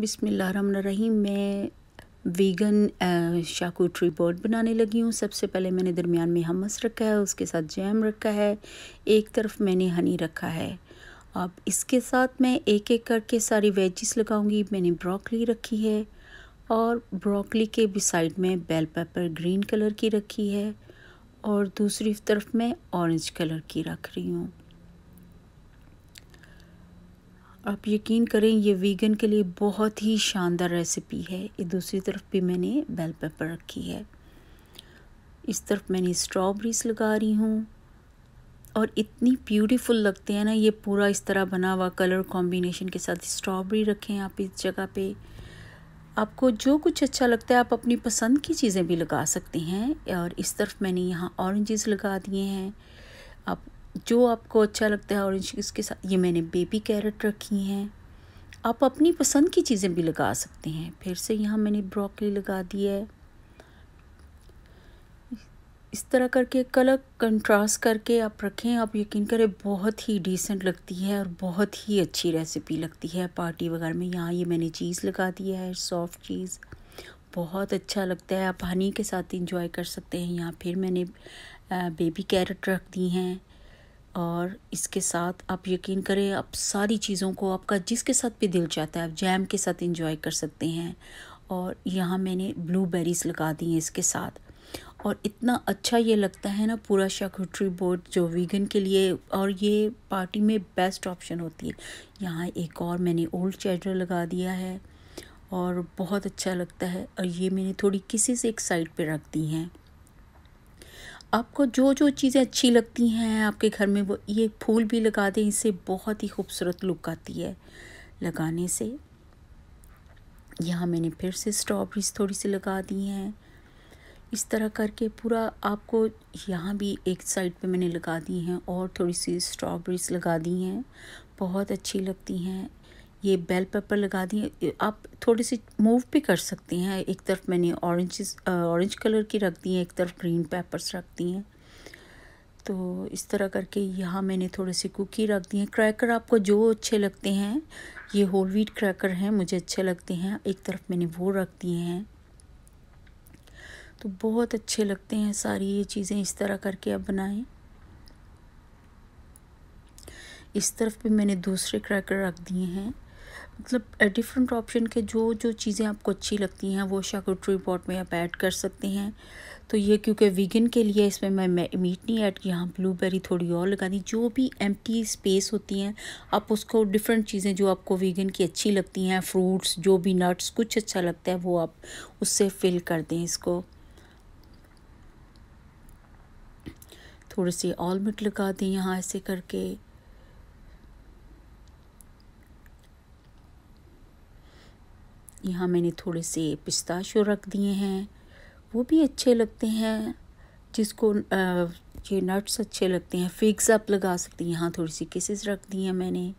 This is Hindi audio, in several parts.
बिसमीम मैं वीगन शाकूट्री बोर्ड बनाने लगी हूँ सबसे पहले मैंने दरमियान में हमस रखा है उसके साथ जैम रखा है एक तरफ मैंने हनी रखा है अब इसके साथ मैं एक एक करके सारी वेजिस लगाऊंगी मैंने ब्रोकली रखी है और ब्रोकली के भी साइड में बेल पेपर ग्रीन कलर की रखी है और दूसरी तरफ मैं ऑरेंज कलर की रख रही हूँ आप यकीन करें ये वीगन के लिए बहुत ही शानदार रेसिपी है ये दूसरी तरफ भी मैंने बेल पेपर रखी है इस तरफ मैंने स्ट्रॉबेरीज लगा रही हूँ और इतनी ब्यूटीफुल लगते हैं ना ये पूरा इस तरह बना हुआ कलर कॉम्बिनेशन के साथ स्ट्रॉबेरी रखें आप इस जगह पे आपको जो कुछ अच्छा लगता है आप अपनी पसंद की चीज़ें भी लगा सकते हैं और इस तरफ मैंने यहाँ ऑरेंजेस लगा दिए हैं आप जो आपको अच्छा लगता है ऑरेंज इसके साथ ये मैंने बेबी कैरेट रखी हैं आप अपनी पसंद की चीज़ें भी लगा सकते हैं फिर से यहाँ मैंने ब्रोकली लगा दी है इस तरह करके कलर कंट्रास्ट करके आप रखें आप यकीन करें बहुत ही डिसेंट लगती है और बहुत ही अच्छी रेसिपी लगती है पार्टी वगैरह में यहाँ ये मैंने चीज़ लगा दी है सॉफ्ट चीज़ बहुत अच्छा लगता है आप हनी के साथ इंजॉय कर सकते हैं यहाँ फिर मैंने बेबी कैरेट रख दी हैं और इसके साथ आप यकीन करें आप सारी चीज़ों को आपका जिसके साथ भी दिल चाहता है आप जैम के साथ इंजॉय कर सकते हैं और यहाँ मैंने ब्लूबेरीज लगा दी हैं इसके साथ और इतना अच्छा ये लगता है ना पूरा शाकुटरी बोर्ड जो वीगन के लिए और ये पार्टी में बेस्ट ऑप्शन होती है यहाँ एक और मैंने ओल्ड चैडर लगा दिया है और बहुत अच्छा लगता है और ये मैंने थोड़ी किसी से एक साइड पर रख दी हैं आपको जो जो चीज़ें अच्छी लगती हैं आपके घर में वो ये फूल भी लगा दें इससे बहुत ही खूबसूरत लुक आती है लगाने से यहाँ मैंने फिर से स्ट्रॉबेरीज थोड़ी सी लगा दी हैं इस तरह करके पूरा आपको यहाँ भी एक साइड पे मैंने लगा दी हैं और थोड़ी सी स्ट्रॉबेरीज लगा दी हैं बहुत अच्छी लगती हैं ये बेल पेपर लगा दिए आप थोड़ी सी मूव भी कर सकती हैं एक तरफ मैंने ऑरेंज ऑरेंज कलर की रख दी है एक तरफ ग्रीन पेपर्स रख दी हैं तो इस तरह करके यहाँ मैंने थोड़े से कुकी रख दी हैं क्रैकर आपको जो अच्छे लगते हैं ये होल व्हीट क्रैकर हैं मुझे अच्छे लगते हैं एक तरफ मैंने वो रख दिए हैं तो बहुत अच्छे लगते हैं सारी ये चीज़ें इस तरह करके आप बनाएं इस तरफ भी मैंने दूसरे क्रैकर रख दिए हैं मतलब डिफरेंट ऑप्शन के जो जो चीज़ें आपको अच्छी लगती हैं वो शाकोट्री पॉट में आप ऐड कर सकते हैं तो ये क्योंकि वीगन के लिए इसमें मैं मीट नहीं ऐड यहाँ ब्लूबेरी थोड़ी और लगा दी जो भी एम स्पेस होती हैं आप उसको डिफरेंट चीज़ें जो आपको वीगन की अच्छी लगती हैं फ्रूट्स जो भी नट्स कुछ अच्छा लगता है वो आप उससे फिल कर दें इसको थोड़ी सी ऑलमिट लगा दें यहाँ ऐसे करके यहाँ मैंने थोड़े से पिस्ताशो रख दिए हैं वो भी अच्छे लगते हैं जिसको ये नट्स अच्छे लगते हैं फिग्स आप लगा सकते हैं यहाँ थोड़ी सी किसेस रख दी हैं मैंने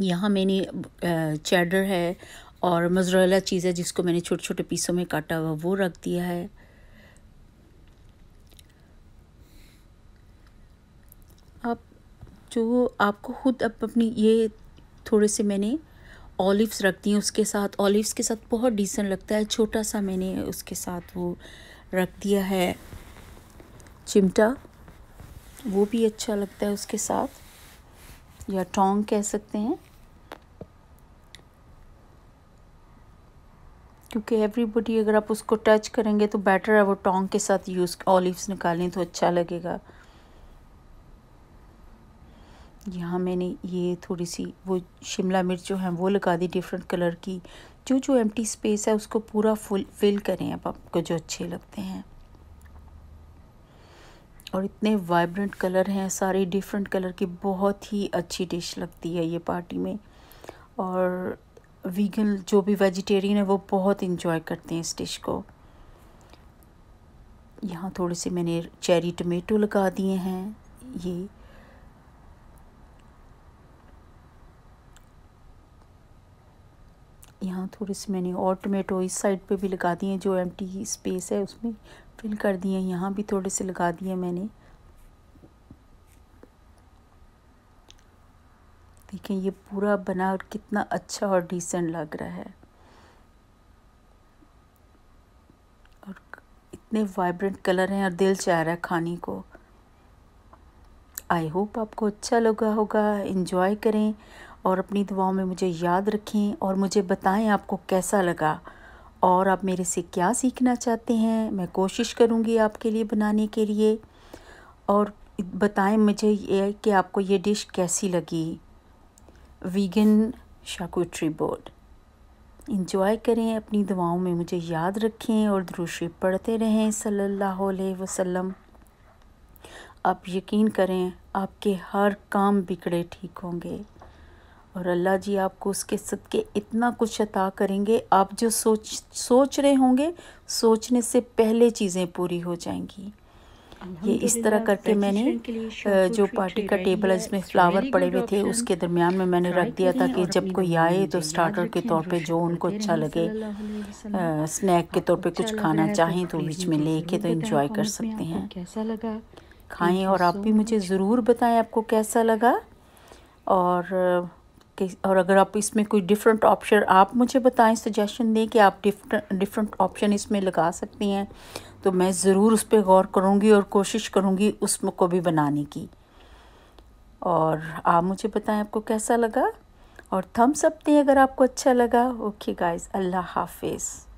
यहाँ मैंने चैडर है और मजरेला चीज़ है जिसको मैंने छोटे छोटे पीसों में काटा हुआ वो रख दिया है आप जो आपको खुद अब अपनी ये थोड़े से मैंने ऑलिव्स रख दिए उसके साथ ऑलिव्स के साथ बहुत डिसेंट लगता है छोटा सा मैंने उसके साथ वो रख दिया है चिमटा वो भी अच्छा लगता है उसके साथ या टोंग कह सकते हैं क्योंकि एवरीबडी अगर आप उसको टच करेंगे तो बेटर है वो टोंग के साथ यूज़ ऑलिव्स निकालें तो अच्छा लगेगा यहाँ मैंने ये थोड़ी सी वो शिमला मिर्च जो है वो लगा दी डिफरेंट कलर की जो जो एम्प्टी स्पेस है उसको पूरा फुल फिल करें अब आपको जो अच्छे लगते हैं और इतने वाइब्रेंट कलर हैं सारे डिफरेंट कलर की बहुत ही अच्छी डिश लगती है ये पार्टी में और वीगन जो भी वेजिटेरियन है वो बहुत इन्जॉय करते हैं इस डिश को यहाँ थोड़े से मैंने चेरी टमेटो लगा दिए हैं ये यहाँ थोड़े से मैंने और टोमेटो इस साइड पे भी लगा दिए जो एम स्पेस है उसमें फिल कर दिए यहाँ भी थोड़े से लगा दिए मैंने देखें ये पूरा बना और कितना अच्छा और डिसेंट लग रहा है और इतने वाइब्रेंट कलर हैं और दिल चाह रहा है खाने को आई होप आपको अच्छा लगा होगा इन्जॉय करें और अपनी दुआओं में मुझे याद रखें और मुझे बताएं आपको कैसा लगा और आप मेरे से क्या सीखना चाहते हैं मैं कोशिश करूँगी आपके लिए बनाने के लिए और बताएं मुझे ये कि आपको ये डिश कैसी लगी वीगन शाकुट्री बोर्ड इंजॉय करें अपनी दुआओं में मुझे याद रखें और दूसरे पढ़ते रहें सल्लल्लाहु अलैहि वसल्लम आप यकीन करें आपके हर काम बिगड़े ठीक होंगे और अल्लाह जी आपको उसके सदके इतना कुछ अता करेंगे आप जो सोच सोच रहे होंगे सोचने से पहले चीज़ें पूरी हो जाएंगी ये इस तरह करके मैंने जो पार्टी का टेबल है जिसमें फ्लावर पड़े हुए थे उसके दरमियान में मैंने रख दिया था कि जब कोई आए तो स्टार्टर अच्छा के तौर पे जो उनको अच्छा लगे स्नैक के तौर पे कुछ खाना चाहें तो बीच में लेके तो इंजॉय कर सकते हैं कैसा लगा खाएं और आप भी मुझे ज़रूर बताएं आपको कैसा लगा और कि और अगर आप इसमें कोई डिफरेंट ऑप्शन आप मुझे बताएं सजेशन दें कि आप डिफरेंट डिफरेंट ऑप्शन इसमें लगा सकती हैं तो मैं ज़रूर उस पर गौर करूँगी और कोशिश करूँगी उसको भी बनाने की और आप मुझे बताएं आपको कैसा लगा और थम्स अप दें अगर आपको अच्छा लगा ओके गाइस अल्लाह हाफिज़